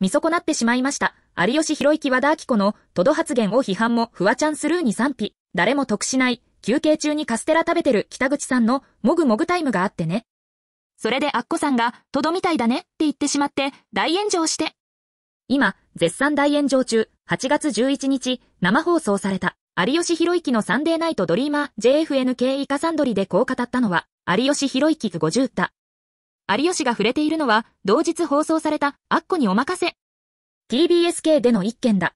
見損なってしまいました。有吉弘行和田明子の、とど発言を批判も、フワちゃんスルーに賛否。誰も得しない、休憩中にカステラ食べてる北口さんの、もぐもぐタイムがあってね。それでアッコさんが、とどみたいだねって言ってしまって、大炎上して。今、絶賛大炎上中、8月11日、生放送された、有吉弘行のサンデーナイトドリーマー JFNK イカサンドリでこう語ったのは、有吉弘行50た。有吉が触れているのは、同日放送された、アッコにお任せ。TBSK での一件だ。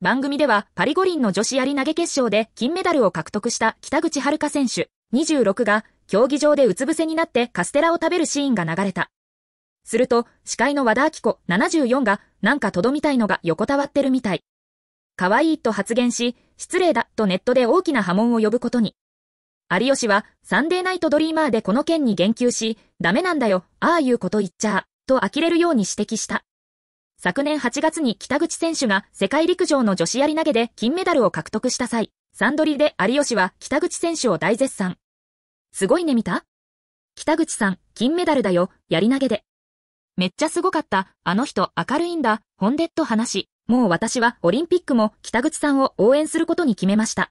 番組では、パリ五輪の女子やり投げ決勝で金メダルを獲得した北口遥選手、26が、競技場でうつ伏せになってカステラを食べるシーンが流れた。すると、司会の和田明子、74が、なんかとどみたいのが横たわってるみたい。可愛いと発言し、失礼だとネットで大きな波紋を呼ぶことに。有吉は、サンデーナイトドリーマーでこの件に言及し、ダメなんだよ、ああいうこと言っちゃと呆れるように指摘した。昨年8月に北口選手が世界陸上の女子やり投げで金メダルを獲得した際、サンドリで有吉は北口選手を大絶賛。すごいね見た北口さん、金メダルだよ、やり投げで。めっちゃすごかった、あの人明るいんだ、ほんでと話し、もう私はオリンピックも北口さんを応援することに決めました。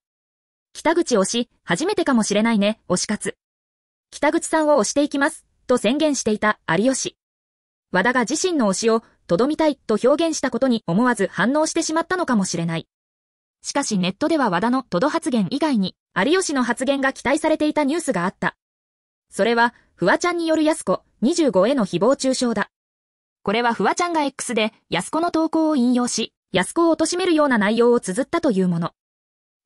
北口推し、初めてかもしれないね、推し活。北口さんを推していきます、と宣言していた有吉。和田が自身の推しを、とどみたいと表現したことに思わず反応してしまったのかもしれない。しかしネットでは和田のとど発言以外に、有吉の発言が期待されていたニュースがあった。それは、フワちゃんによる安子25への誹謗中傷だ。これはフワちゃんが X で安子の投稿を引用し、安子を貶めるような内容を綴ったというもの。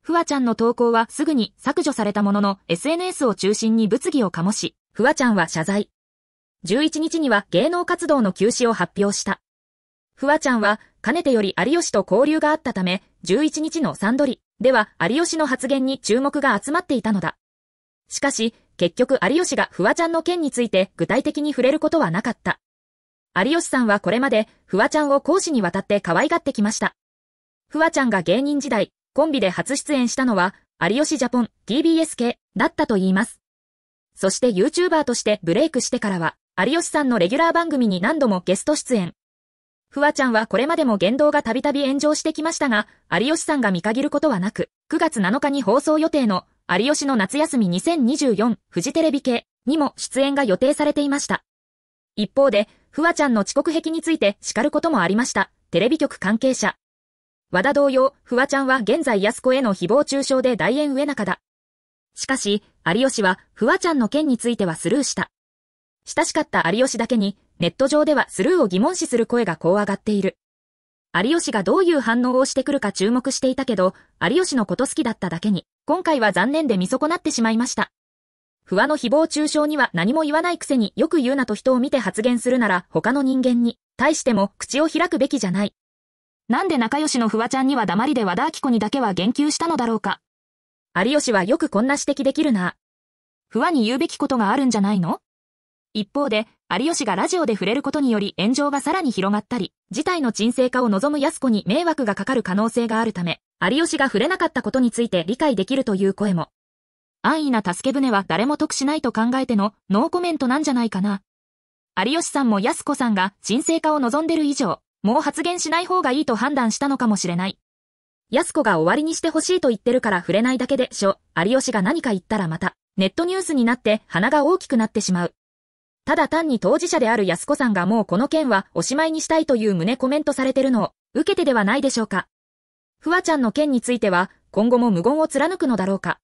ふわちゃんの投稿はすぐに削除されたものの SNS を中心に物議を醸し、ふわちゃんは謝罪。11日には芸能活動の休止を発表した。ふわちゃんは、かねてより有吉と交流があったため、11日のサンドリでは有吉の発言に注目が集まっていたのだ。しかし、結局有吉がフワちゃんの件について具体的に触れることはなかった。有吉さんはこれまでフワちゃんを講師にわたって可愛がってきました。フワちゃんが芸人時代、コンビで初出演したのは、有吉ジャポン TBS 系だったと言います。そして YouTuber としてブレイクしてからは、有吉さんのレギュラー番組に何度もゲスト出演。ふわちゃんはこれまでも言動がたびたび炎上してきましたが、有吉さんが見限ることはなく、9月7日に放送予定の、有吉の夏休み2024フジテレビ系にも出演が予定されていました。一方で、ふわちゃんの遅刻癖について叱ることもありました。テレビ局関係者。和田同様、フワちゃんは現在安子への誹謗中傷で大円上中だ。しかし、有吉は、フワちゃんの件についてはスルーした。親しかった有吉だけに、ネット上ではスルーを疑問視する声がこう上がっている。有吉がどういう反応をしてくるか注目していたけど、有吉のこと好きだっただけに、今回は残念で見損なってしまいました。不和の誹謗中傷には何も言わないくせによく言うなと人を見て発言するなら他の人間に対しても口を開くべきじゃない。なんで仲良しのフワちゃんには黙りで和田明子にだけは言及したのだろうか。有吉はよくこんな指摘できるな。フワに言うべきことがあるんじゃないの一方で、有吉がラジオで触れることにより炎上がさらに広がったり、事態の沈静化を望む安子に迷惑がかかる可能性があるため、有吉が触れなかったことについて理解できるという声も。安易な助け舟は誰も得しないと考えてのノーコメントなんじゃないかな。有吉さんも安子さんが沈静化を望んでる以上、もう発言しない方がいいと判断したのかもしれない。安子が終わりにしてほしいと言ってるから触れないだけでしょ。有吉が何か言ったらまた、ネットニュースになって鼻が大きくなってしまう。ただ単に当事者である安子さんがもうこの件はおしまいにしたいという旨コメントされてるのを受けてではないでしょうか。ふわちゃんの件については今後も無言を貫くのだろうか。